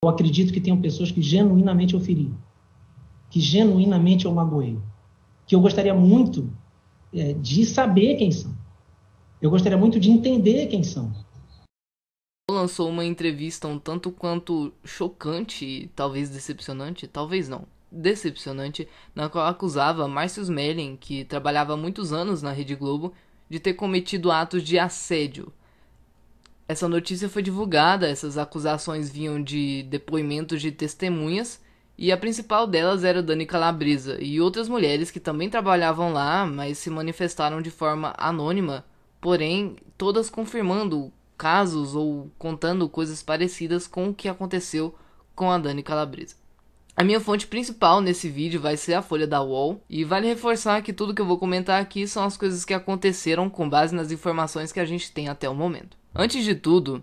Eu acredito que tenham pessoas que genuinamente eu feri, que genuinamente eu magoei, que eu gostaria muito é, de saber quem são. Eu gostaria muito de entender quem são. Lançou uma entrevista um tanto quanto chocante, talvez decepcionante, talvez não, decepcionante, na qual acusava Márcio Smelling, que trabalhava há muitos anos na Rede Globo, de ter cometido atos de assédio essa notícia foi divulgada, essas acusações vinham de depoimentos de testemunhas, e a principal delas era Dani Calabresa e outras mulheres que também trabalhavam lá, mas se manifestaram de forma anônima, porém todas confirmando casos ou contando coisas parecidas com o que aconteceu com a Dani Calabresa. A minha fonte principal nesse vídeo vai ser a folha da UOL, e vale reforçar que tudo que eu vou comentar aqui são as coisas que aconteceram com base nas informações que a gente tem até o momento. Antes de tudo,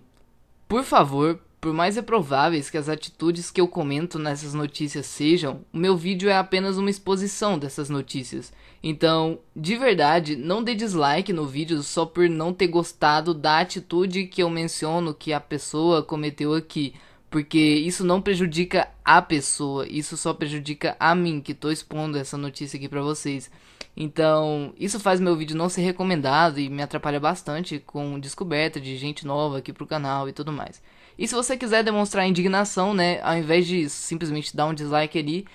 por favor, por mais reprováveis que as atitudes que eu comento nessas notícias sejam, o meu vídeo é apenas uma exposição dessas notícias. Então, de verdade, não dê dislike no vídeo só por não ter gostado da atitude que eu menciono que a pessoa cometeu aqui. Porque isso não prejudica a pessoa, isso só prejudica a mim que estou expondo essa notícia aqui para vocês. Então, isso faz meu vídeo não ser recomendado e me atrapalha bastante com descoberta de gente nova aqui pro canal e tudo mais. E se você quiser demonstrar indignação, né, ao invés de simplesmente dar um dislike ali,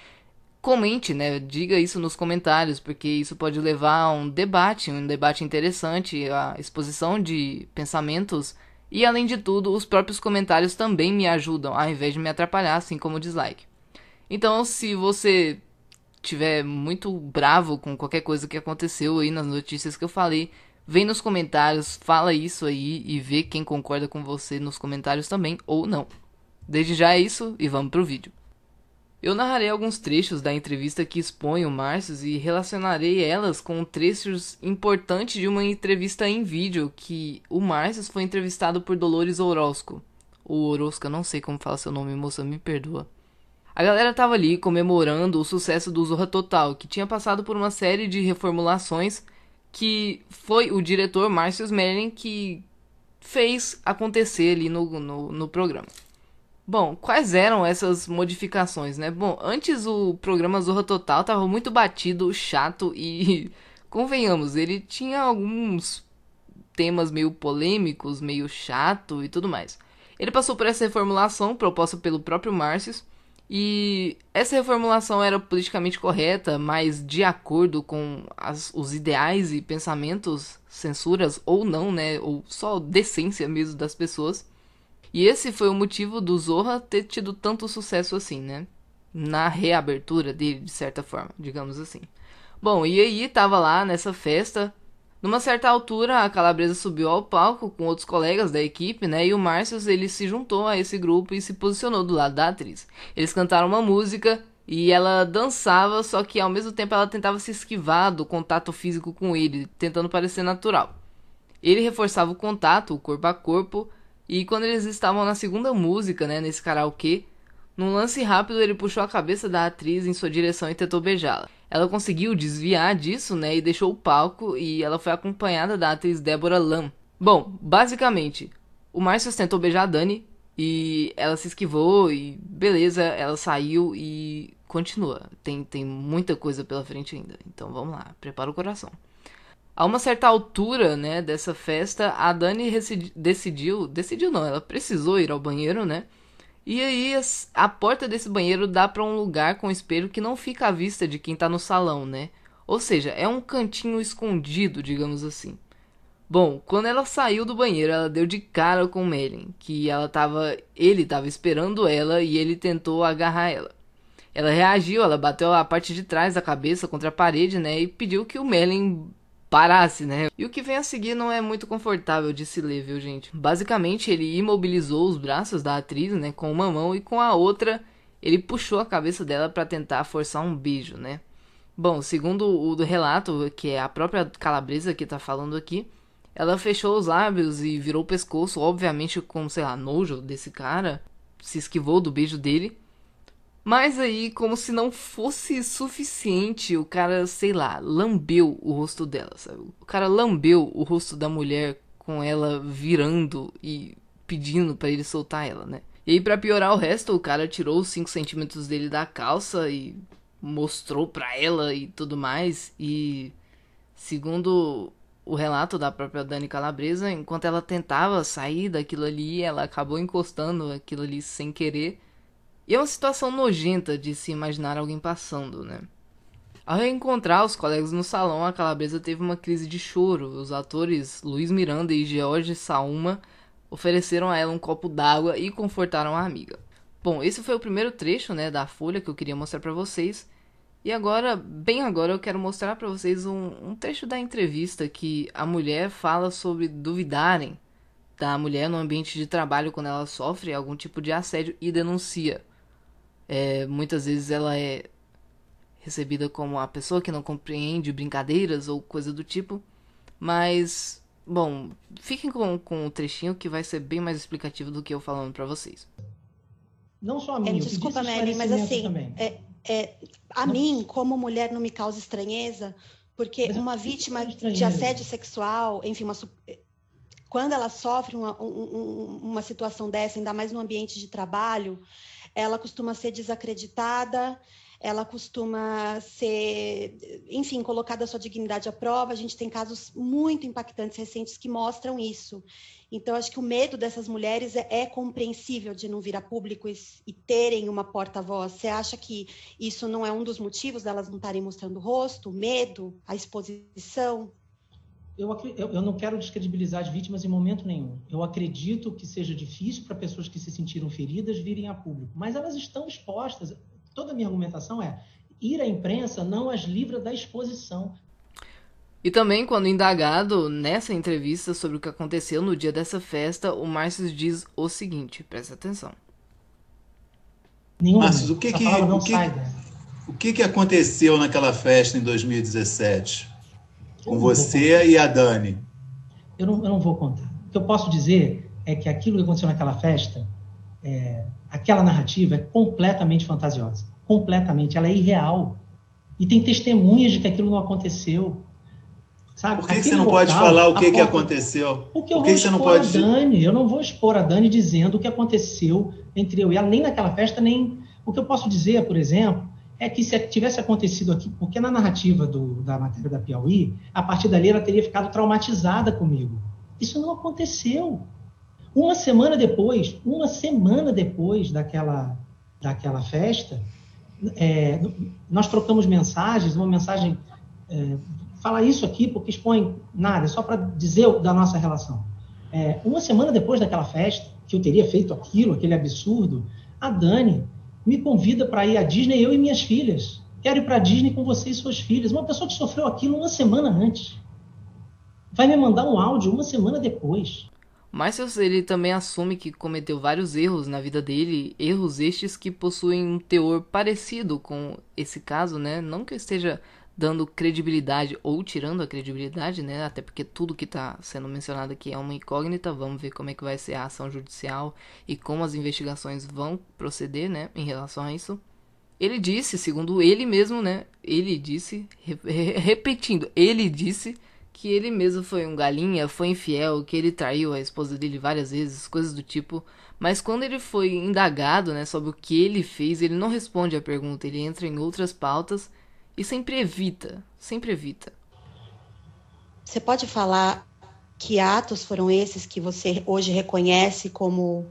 comente, né, diga isso nos comentários, porque isso pode levar a um debate, um debate interessante, a exposição de pensamentos e além de tudo, os próprios comentários também me ajudam, ao invés de me atrapalhar, assim como o dislike. Então, se você tiver muito bravo com qualquer coisa que aconteceu aí nas notícias que eu falei, vem nos comentários, fala isso aí e vê quem concorda com você nos comentários também ou não. Desde já é isso e vamos pro vídeo. Eu narrarei alguns trechos da entrevista que expõe o Márcio e relacionarei elas com trechos importantes de uma entrevista em vídeo que o Márcio foi entrevistado por Dolores Orozco. Ou Orozco, eu não sei como fala seu nome, moça, me perdoa. A galera estava ali comemorando o sucesso do Zorra Total, que tinha passado por uma série de reformulações que foi o diretor Márcio Smerling que fez acontecer ali no, no, no programa. Bom, quais eram essas modificações, né? Bom, antes o programa Zorra Total estava muito batido, chato e convenhamos, ele tinha alguns temas meio polêmicos, meio chato e tudo mais. Ele passou por essa reformulação proposta pelo próprio Márcio e essa reformulação era politicamente correta, mas de acordo com as, os ideais e pensamentos, censuras ou não, né? Ou só decência mesmo das pessoas. E esse foi o motivo do Zorra ter tido tanto sucesso assim, né? Na reabertura dele, de certa forma, digamos assim. Bom, e aí tava lá nessa festa numa certa altura, a Calabresa subiu ao palco com outros colegas da equipe, né? E o Márcio ele se juntou a esse grupo e se posicionou do lado da atriz. Eles cantaram uma música e ela dançava, só que ao mesmo tempo ela tentava se esquivar do contato físico com ele, tentando parecer natural. Ele reforçava o contato, o corpo a corpo, e quando eles estavam na segunda música, né, nesse karaokê, num lance rápido, ele puxou a cabeça da atriz em sua direção e tentou beijá-la. Ela conseguiu desviar disso, né, e deixou o palco, e ela foi acompanhada da atriz Deborah Lam. Bom, basicamente, o Marcius tentou beijar a Dani, e ela se esquivou, e beleza, ela saiu e continua. Tem, tem muita coisa pela frente ainda, então vamos lá, prepara o coração. A uma certa altura, né, dessa festa, a Dani decidiu, decidiu não, ela precisou ir ao banheiro, né, e aí a porta desse banheiro dá para um lugar com espelho que não fica à vista de quem tá no salão, né? Ou seja, é um cantinho escondido, digamos assim. Bom, quando ela saiu do banheiro, ela deu de cara com Melin, que ela tava, ele estava esperando ela e ele tentou agarrar ela. Ela reagiu, ela bateu a parte de trás da cabeça contra a parede, né, e pediu que o Melin parasse, né? E o que vem a seguir não é muito confortável de se ler, viu, gente? Basicamente, ele imobilizou os braços da atriz, né, com uma mão e com a outra ele puxou a cabeça dela para tentar forçar um beijo, né? Bom, segundo o do relato, que é a própria calabresa que tá falando aqui, ela fechou os lábios e virou o pescoço, obviamente com, sei lá, nojo desse cara, se esquivou do beijo dele mas aí, como se não fosse suficiente, o cara, sei lá, lambeu o rosto dela, sabe? O cara lambeu o rosto da mulher com ela virando e pedindo para ele soltar ela, né? E aí, pra piorar o resto, o cara tirou os 5 centímetros dele da calça e mostrou pra ela e tudo mais. E segundo o relato da própria Dani Calabresa, enquanto ela tentava sair daquilo ali, ela acabou encostando aquilo ali sem querer e é uma situação nojenta de se imaginar alguém passando, né? Ao reencontrar os colegas no salão, a calabresa teve uma crise de choro. Os atores Luiz Miranda e George Sauma ofereceram a ela um copo d'água e confortaram a amiga. Bom, esse foi o primeiro trecho, né, da folha que eu queria mostrar para vocês. E agora, bem agora, eu quero mostrar para vocês um, um trecho da entrevista que a mulher fala sobre duvidarem da mulher no ambiente de trabalho quando ela sofre algum tipo de assédio e denuncia é, muitas vezes ela é recebida como a pessoa que não compreende brincadeiras ou coisa do tipo. Mas, bom, fiquem com, com o trechinho que vai ser bem mais explicativo do que eu falando para vocês. Não só a mim, é, desculpa, Mary, mas assim, é, é, a não. mim, como mulher, não me causa estranheza, porque mas uma vítima de assédio sexual, enfim, uma, é, quando ela sofre uma, um, uma situação dessa, ainda mais no ambiente de trabalho, ela costuma ser desacreditada, ela costuma ser, enfim, colocada a sua dignidade à prova. A gente tem casos muito impactantes recentes que mostram isso. Então, acho que o medo dessas mulheres é, é compreensível de não vir a público e, e terem uma porta-voz. Você acha que isso não é um dos motivos delas não estarem mostrando o rosto, o medo, a exposição? eu, eu não quero descredibilizar as vítimas em momento nenhum. Eu acredito que seja difícil para pessoas que se sentiram feridas virem a público, mas elas estão expostas. Toda a minha argumentação é: ir à imprensa não as livra da exposição. E também, quando indagado nessa entrevista sobre o que aconteceu no dia dessa festa, o Márcio diz o seguinte: presta atenção. Márcio, o que que, o que, o que, que aconteceu naquela festa em 2017? Com você e a Dani. Eu não, eu não vou contar. O que eu posso dizer é que aquilo que aconteceu naquela festa, é, aquela narrativa é completamente fantasiosa. Completamente. Ela é irreal. E tem testemunhas de que aquilo não aconteceu. Sabe? Por que, que você não local, pode falar o que, porta... que aconteceu? Porque eu Por que vou expor pode... a Dani. Eu não vou expor a Dani dizendo o que aconteceu entre eu e ela, nem naquela festa, nem. O que eu posso dizer, por exemplo, é que se tivesse acontecido aqui, porque na narrativa do, da matéria da Piauí, a partir dali ela teria ficado traumatizada comigo. Isso não aconteceu. Uma semana depois, uma semana depois daquela, daquela festa, é, nós trocamos mensagens, uma mensagem, é, falar isso aqui porque expõe nada, só para dizer da nossa relação. É, uma semana depois daquela festa, que eu teria feito aquilo, aquele absurdo, a Dani me convida para ir à Disney, eu e minhas filhas. Quero ir para a Disney com você e suas filhas. Uma pessoa que sofreu aquilo uma semana antes. Vai me mandar um áudio uma semana depois. Mas ele também assume que cometeu vários erros na vida dele, erros estes que possuem um teor parecido com esse caso, né? Não que eu esteja dando credibilidade ou tirando a credibilidade, né? Até porque tudo que está sendo mencionado aqui é uma incógnita. Vamos ver como é que vai ser a ação judicial e como as investigações vão proceder, né, em relação a isso. Ele disse, segundo ele mesmo, né? Ele disse, re repetindo, ele disse que ele mesmo foi um galinha, foi infiel, que ele traiu a esposa dele várias vezes, coisas do tipo. Mas quando ele foi indagado, né, sobre o que ele fez, ele não responde à pergunta, ele entra em outras pautas e sempre evita, sempre evita. Você pode falar que atos foram esses que você hoje reconhece como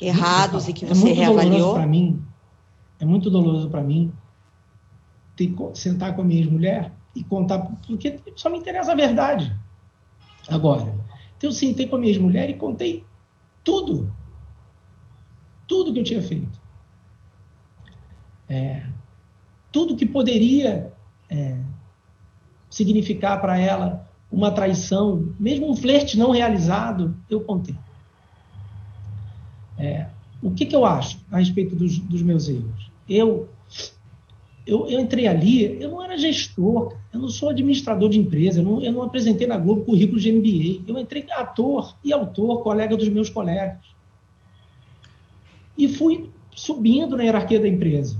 errados e que é você é reavaliou? Para mim, é muito doloroso para mim ter sentar com a minha mulher e contar, porque só me interessa a verdade. Agora, então eu sentei com a minha mulher e contei tudo, tudo que eu tinha feito. É, tudo que poderia é, significar para ela uma traição, mesmo um flerte não realizado, eu contei. É, o que, que, eu acho a respeito dos, dos meus erros? Eu, eu, eu, entrei ali, eu não era gestor, eu não sou administrador de empresa, eu não, eu não apresentei na Globo currículo de MBA. Eu entrei ator e autor, colega dos meus colegas. E fui subindo na hierarquia da empresa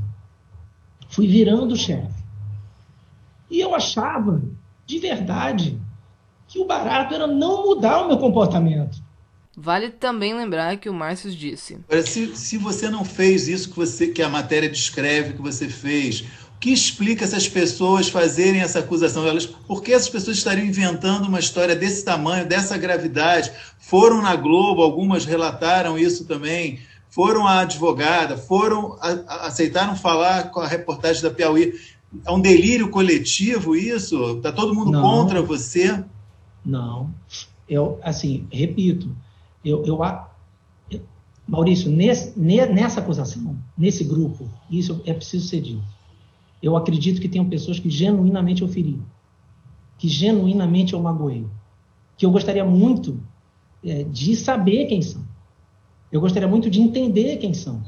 Fui virando chefe. E eu achava, de verdade, que o barato era não mudar o meu comportamento. Vale também lembrar que o Márcio disse. Se, se você não fez isso que, você, que a matéria descreve que você fez, o que explica essas pessoas fazerem essa acusação? Elas, por que essas pessoas estariam inventando uma história desse tamanho, dessa gravidade? Foram na Globo, algumas relataram isso também foram à advogada, foram a, aceitaram falar com a reportagem da Piauí. É um delírio coletivo isso? Está todo mundo não, contra você? Não. Eu, assim, repito, eu, eu, eu Maurício, nesse, nessa acusação, nesse grupo, isso é preciso ser dito. Eu acredito que tenham pessoas que genuinamente eu feri, que genuinamente eu magoei, que eu gostaria muito é, de saber quem são. Eu gostaria muito de entender quem são.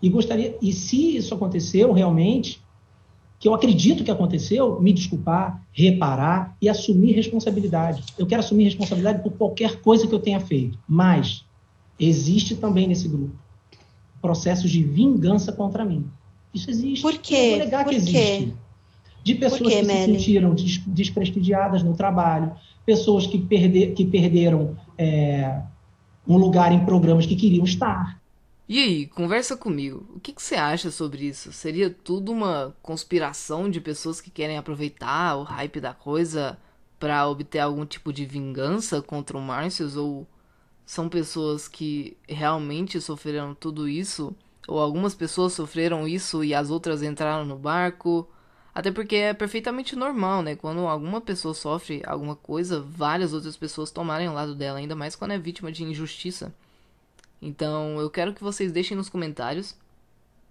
E gostaria, e se isso aconteceu realmente, que eu acredito que aconteceu, me desculpar, reparar e assumir responsabilidade. Eu quero assumir responsabilidade por qualquer coisa que eu tenha feito, mas existe também nesse grupo processos de vingança contra mim. Isso existe. Por quê? Eu vou negar por que existe. Quê? De pessoas quê, que Mary? se sentiram des desprestigiadas no trabalho, pessoas que, que perderam é, um lugar em programas que queriam estar. E aí, conversa comigo. O que, que, você acha sobre isso? Seria tudo uma conspiração de pessoas que querem aproveitar o hype da coisa para obter algum tipo de vingança contra o Marcius? Ou são pessoas que realmente sofreram tudo isso? Ou algumas pessoas sofreram isso e as outras entraram no barco? Até porque é perfeitamente normal, né? Quando alguma pessoa sofre alguma coisa, várias outras pessoas tomarem o lado dela, ainda mais quando é vítima de injustiça. Então, eu quero que vocês deixem nos comentários.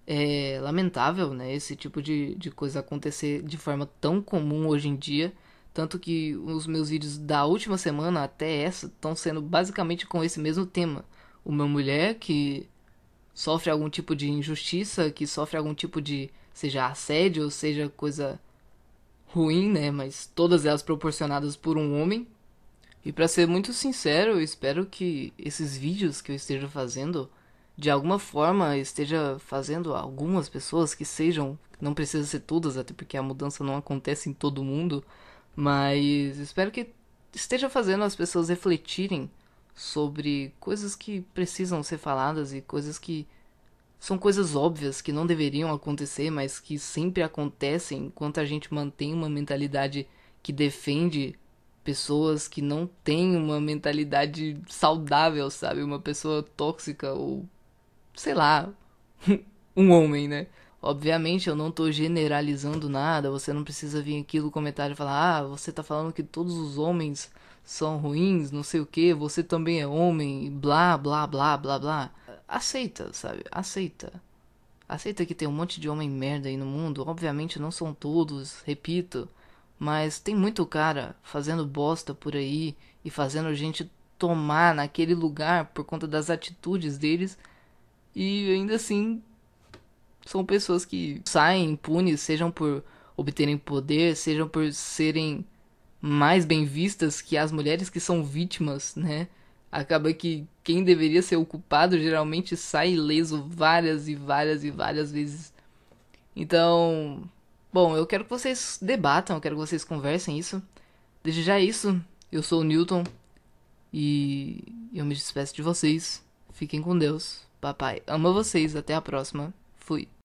É lamentável, né? Esse tipo de, de coisa acontecer de forma tão comum hoje em dia. Tanto que os meus vídeos da última semana até essa estão sendo basicamente com esse mesmo tema. Uma mulher que sofre algum tipo de injustiça, que sofre algum tipo de seja assédio, seja coisa ruim, né? Mas todas elas proporcionadas por um homem. E para ser muito sincero, eu espero que esses vídeos que eu esteja fazendo de alguma forma esteja fazendo algumas pessoas que sejam, não precisa ser todas, até porque a mudança não acontece em todo mundo, mas espero que esteja fazendo as pessoas refletirem sobre coisas que precisam ser faladas e coisas que são coisas óbvias que não deveriam acontecer, mas que sempre acontecem enquanto a gente mantém uma mentalidade que defende pessoas que não têm uma mentalidade saudável, sabe? Uma pessoa tóxica ou sei lá, um homem, né? Obviamente eu não tô generalizando nada, você não precisa vir aqui no comentário e falar: "Ah, você tá falando que todos os homens são ruins, não sei o que, você também é homem", blá, blá, blá, blá, blá aceita, sabe? Aceita. Aceita que tem um monte de homem merda aí no mundo. Obviamente não são todos, repito. Mas tem muito cara fazendo bosta por aí e fazendo a gente tomar naquele lugar por conta das atitudes deles. E ainda assim, são pessoas que saem impunes, sejam por obterem poder, sejam por serem mais bem vistas que as mulheres que são vítimas, né? acaba que quem deveria ser o culpado geralmente sai ileso várias e várias e várias vezes. Então, bom, eu quero que vocês debatam, eu quero que vocês conversem isso. Desde já é isso, eu sou o Newton e eu me despeço de vocês. Fiquem com Deus. Papai ama vocês, até a próxima. Fui.